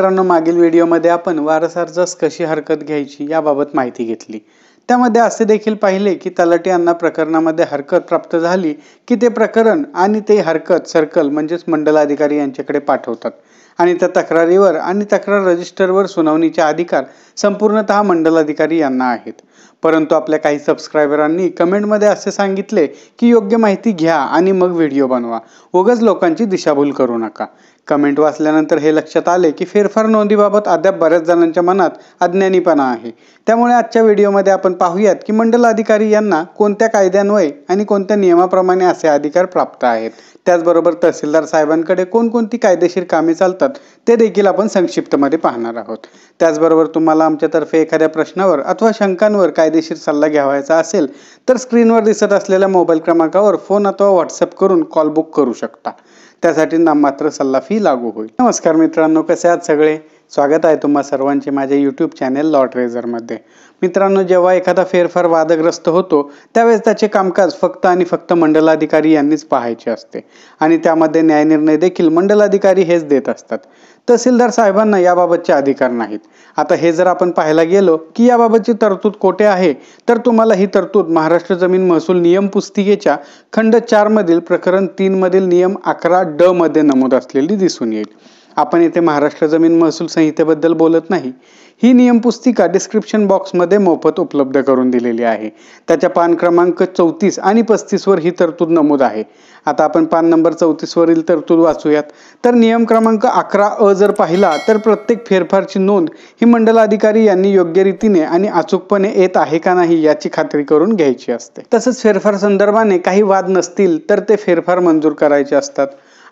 मित्रांनो मागील व्हिडिओमध्ये आपण जस कशी हरकत घ्यायची याबाबत माहिती घेतली त्यामध्ये असे देखील पाहिले की तलाठी यांना प्रकरणामध्ये हरकत प्राप्त झाली की ते प्रकरण आणि ते हरकत सर्कल म्हणजेच मंडलाधिकारी यांच्याकडे पाठवतात आणि त्या तक्रारीवर आणि तक्रार रजिस्टरवर सुनावणीचे अधिकार संपूर्णतः मंडलाधिकारी यांना आहेत परंतु आपल्या काही सबस्क्रायबरांनी कमेंटमध्ये असे सांगितले की योग्य माहिती घ्या आणि मग व्हिडिओ बनवा उगाच लोकांची दिशाभूल करू नका कमेंट वाचल्यानंतर हे लक्षात आले की फेरफार नोंदीबाबत अद्याप बऱ्याच जणांच्या मनात अज्ञानीपणा आहे त्यामुळे आजच्या व्हिडिओमध्ये आपण पाहूयात की मंडल अधिकारी यांना कोणत्या कायद्यान्वये आणि कोणत्या नियमाप्रमाणे असे अधिकार प्राप्त आहेत त्याचबरोबर तहसीलदार साहेबांकडे कोणकोणती कायदेशीर कामे चालतात असतात ते देखील आपण संक्षिप्तमध्ये पाहणार आहोत त्याचबरोबर तुम्हाला आमच्यातर्फे एखाद्या प्रश्नावर अथवा शंकांवर कायदेशीर सल्ला घ्यावायचा असेल तर स्क्रीनवर दिसत असलेल्या मोबाईल क्रमांकावर फोन अथवा व्हॉट्सअप करून कॉल बुक करू शकता त्यासाठी नाम मात्र सल्ला फी लागू होईल नमस्कार मित्रांनो कसे आहात सगळे स्वागत आहे तुम्हा सर्वांचे माझ्या यूट्यूब चॅनेल लॉट रेझरमध्ये मित्रांनो जेव्हा एखादा फेरफार वादग्रस्त होतो त्यावेळेस त्याचे कामकाज फक्त आणि फक्त मंडलाधिकारी यांनीच पाहायचे असते आणि त्यामध्ये न्यायनिर्णय देखील मंडलाधिकारी हेच देत असतात तहसीलदार साहेबांना याबाबतचे अधिकार नाहीत आता हे जर आपण पाहायला गेलो की याबाबतची तरतूद कोठे आहे तर तुम्हाला ही तरतूद महाराष्ट्र जमीन महसूल नियम पुस्तिकेच्या खंड मधील प्रकरण मधील नियम अकरा ड मध्ये नमूद असलेली दिसून येईल आपण येथे महाराष्ट्र जमीन महसूल संहितेबद्दल बोलत नाही ही नियम पुस्तिका डिस्क्रिप्शन बॉक्समध्ये मोफत उपलब्ध करून दिलेली आहे त्याच्या पान क्रमांक चौतीस आणि पस्तीसवर ही तरतूद नमूद आहे आता आपण पान नंबर वरील तरतूद वाचूयात तर नियम क्रमांक अकरा अ जर पाहिला तर प्रत्येक फेरफारची नोंद ही मंडलाधिकारी यांनी योग्य रीतीने आणि अचूकपणे येत आहे का नाही याची खात्री करून घ्यायची असते तसंच फेरफार संदर्भाने काही वाद नसतील तर ते फेरफार मंजूर करायचे असतात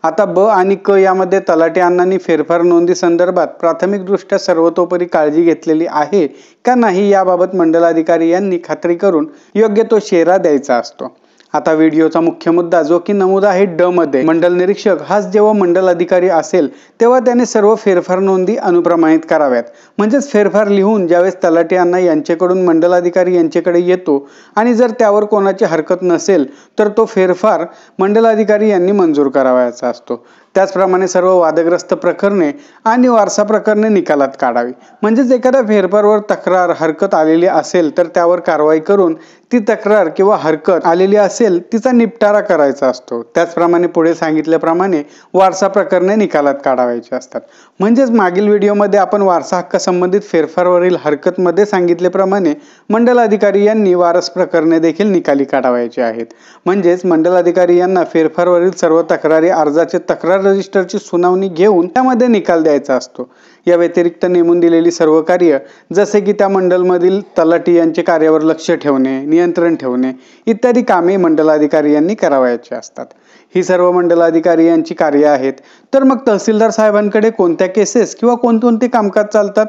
आता ब आणि क यामध्ये तलाठी अण्णांनी फेरफार नोंदी संदर्भात प्राथमिकदृष्ट्या सर्वतोपरी काळजी काळजी घेतलेली आहे का नाही याबाबत मंडलाधिकारी यांनी खात्री करून योग्य तो शेरा द्यायचा असतो आता व्हिडिओचा मुख्य मुद्दा जो की नमूद आहे ड मध्ये मंडल निरीक्षक हाच जेव्हा मंडल अधिकारी असेल तेव्हा त्याने सर्व फेरफार नोंदी अनुप्रमाणित कराव्यात म्हणजेच फेरफार लिहून ज्यावेळेस तलाटे यांना यांच्याकडून मंडल अधिकारी यांच्याकडे येतो आणि जर त्यावर कोणाची हरकत नसेल तर तो फेरफार मंडल अधिकारी यांनी मंजूर करावायचा असतो त्याचप्रमाणे सर्व वादग्रस्त प्रकरणे आणि वारसा प्रकरणे निकालात काढावी म्हणजेच एखाद्या फेरफारवर तक्रार हरकत आलेली असेल तर त्यावर कारवाई करून ती तक्रार किंवा हरकत आलेली असेल तिचा निपटारा करायचा असतो त्याचप्रमाणे पुढे सांगितल्याप्रमाणे वारसा प्रकरणे निकालात काढावायची असतात म्हणजेच मागील व्हिडिओमध्ये आपण वारसा हक्क संबंधित फेरफारवरील हरकतमध्ये सांगितल्याप्रमाणे मंडल अधिकारी यांनी वारस प्रकरणे देखील निकाली काढावायची आहेत म्हणजेच मंडल अधिकारी यांना फेरफारवरील सर्व तक्रारी अर्जाचे तक्रार रजिस्टरची सुनावणी घेऊन त्यामध्ये निकाल द्यायचा असतो या व्यतिरिक्त नेमून दिलेली सर्व कार्य जसे की त्या मंडलमधील तलाठी यांचे कार्यावर लक्ष ठेवणे नियंत्रण ठेवणे इत्यादी कामे मंडलाधिकारी यांनी करावयाची असतात ही सर्व मंडलाधिकारी यांची कार्य आहेत तर मग तहसीलदार साहेबांकडे कोणत्या केसेस किंवा कोणकोणते कामकाज चालतात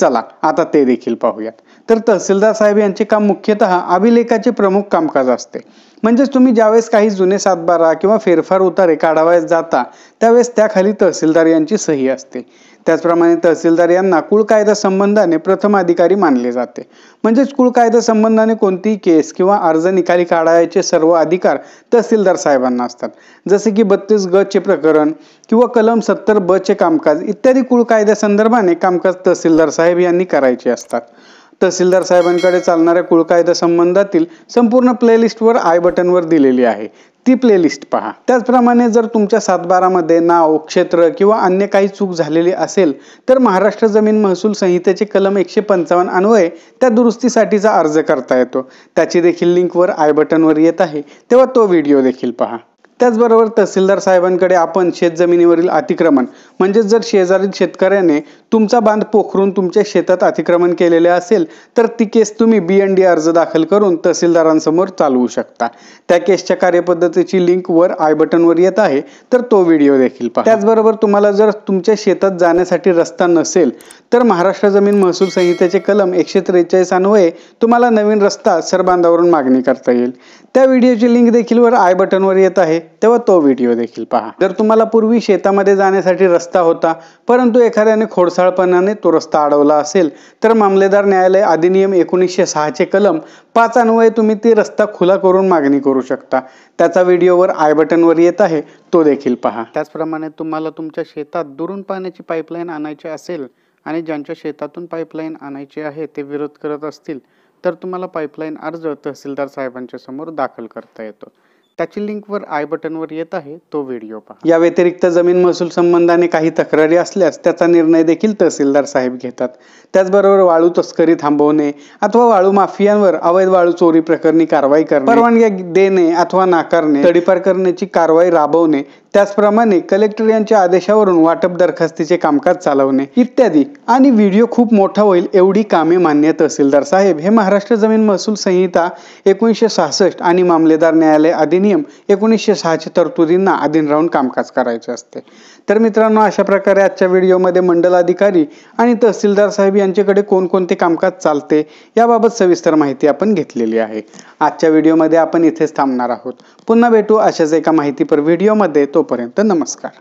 चला आता ते देखील पाहूयात तर तहसीलदार साहेब यांचे काम मुख्यतः अभिलेखाचे प्रमुख कामकाज असते म्हणजेच तुम्ही ज्यावेळेस काही जुने सातबारा किंवा फेरफार उतारे काढावयास जाता त्यावेळेस त्याखाली तहसीलदार यांची सही असते त्याचप्रमाणे तहसीलदार यांना कुळ कायदा संबंधाने प्रथम अधिकारी मानले जाते म्हणजेच कुळ कायदा संबंधाने कोणतीही केस किंवा अर्ज निकाली काढायचे सर्व अधिकार तहसीलदार साहेबांना असतात जसे की बत्तीस ग चे प्रकरण किंवा कलम सत्तर ब चे कामकाज इत्यादी कुळ संदर्भाने कामकाज तहसीलदार साहेब यांनी करायचे असतात तहसीलदार साहेबांकडे चालणाऱ्या कुळकायदा संबंधातील संपूर्ण प्लेलिस्टवर आय बटनवर दिलेली आहे ती प्लेलिस्ट पहा त्याचप्रमाणे जर तुमच्या सातबारामध्ये नाव क्षेत्र किंवा अन्य काही चूक झालेली असेल तर महाराष्ट्र जमीन महसूल संहितेचे कलम एकशे पंचावन्न अन्वये त्या दुरुस्तीसाठीचा अर्ज करता येतो त्याची देखील लिंकवर आय बटनवर येत आहे तेव्हा तो व्हिडिओ देखील पहा त्याचबरोबर तहसीलदार साहेबांकडे आपण शेतजमिनीवरील अतिक्रमण म्हणजेच जर शेजारील शेतकऱ्याने तुमचा बांध पोखरून तुमच्या शेतात अतिक्रमण केलेले असेल तर ती केस तुम्ही बी एन डी अर्ज दाखल करून तहसीलदारांसमोर चालवू शकता त्या केसच्या कार्यपद्धतीची लिंक वर आय बटनवर येत आहे तर तो व्हिडिओ देखील पहा त्याचबरोबर तुम्हाला जर तुमच्या शेतात जाण्यासाठी रस्ता नसेल तर महाराष्ट्र जमीन महसूल संहितेचे कलम एकशे त्रेचाळीस अन्वये तुम्हाला नवीन रस्ता सरबांधावरून मागणी करता येईल त्या व्हिडिओची लिंक देखील वर आय बटनवर येत आहे तेव्हा तो व्हिडिओ देखील पहा जर तुम्हाला पूर्वी शेतामध्ये जाण्यासाठी रस्ता होता परंतु एखाद्याने खोडसाळपणाने तो रस्ता अडवला असेल तर मामलेदार न्यायालय अधिनियम एकोणीसशे सहाचे कलम पाच अन्वये तुम्ही ते रस्ता खुला करून मागणी करू शकता त्याचा व्हिडिओवर आय बटनवर येत आहे तो देखील पहा त्याचप्रमाणे तुम्हाला तुमच्या शेतात दुरून पाण्याची पाईपलाईन आणायची असेल आणि ज्यांच्या शेतातून पाईपलाईन आणायची आहे ते विरोध करत असतील तर तुम्हाला पाईपलाईन अर्ज तहसीलदार साहेबांच्या समोर दाखल करता येतो त्याची वर आय वर येत आहे तो व्हिडिओ पहा या व्यतिरिक्त जमीन महसूल संबंधाने काही तक्रारी असल्यास त्याचा निर्णय देखील तहसीलदार साहेब घेतात त्याचबरोबर वाळू तस्करी थांबवणे अथवा वाळू माफियांवर अवैध वाळू चोरी प्रकरणी कारवाई करणे परवानग्या देणे अथवा नाकारणे तडीपार करण्याची कारवाई राबवणे त्याचप्रमाणे कलेक्टर यांच्या आदेशावरून वाटप दरखास्तीचे कामकाज चालवणे इत्यादी आणि व्हिडिओ खूप मोठा होईल एवढी कामे मान्य तहसीलदार साहेब हे महाराष्ट्र जमीन महसूल संहिता एकोणीसशे सहासष्ट आणि मामलेदार न्यायालय अधिनियम एकोणीसशे सहाच्या तरतुदींना अधीन राहून कामकाज करायचे असते तर मित्रांनो अशा प्रकारे आजच्या व्हिडिओमध्ये मंडल अधिकारी आणि तहसीलदार साहेब यांच्याकडे कोणकोणते कामकाज चालते याबाबत सविस्तर माहिती आपण घेतलेली आहे आजच्या व्हिडिओमध्ये आपण इथेच थांबणार आहोत पुन्हा भेटू अशाच एका माहितीपर व्हिडिओमध्ये तो तोपर्यंत नमस्कार